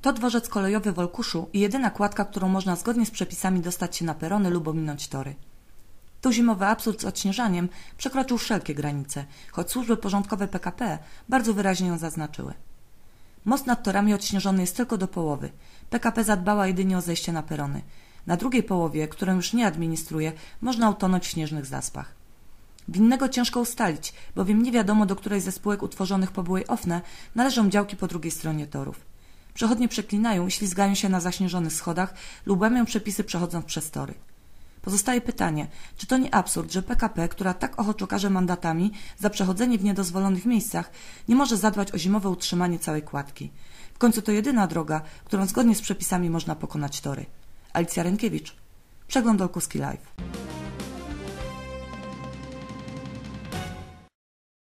To dworzec kolejowy w Olkuszu i jedyna kładka, którą można zgodnie z przepisami dostać się na perony lub ominąć tory. Tu zimowy absurd z odśnieżaniem przekroczył wszelkie granice, choć służby porządkowe PKP bardzo wyraźnie ją zaznaczyły. Most nad torami odśnieżony jest tylko do połowy. PKP zadbała jedynie o zejście na perony. Na drugiej połowie, którą już nie administruje, można utonąć w śnieżnych zaspach. Winnego ciężko ustalić, bowiem nie wiadomo, do której ze spółek utworzonych po byłej OFNE należą działki po drugiej stronie torów. Przechodnie przeklinają i ślizgają się na zaśnieżonych schodach lub łamią przepisy przechodząc przez tory. Pozostaje pytanie, czy to nie absurd, że PKP, która tak ochoczo karze mandatami za przechodzenie w niedozwolonych miejscach, nie może zadbać o zimowe utrzymanie całej kładki. W końcu to jedyna droga, którą zgodnie z przepisami można pokonać tory. Alicja Rękiewicz, Przegląd Olkuski Live.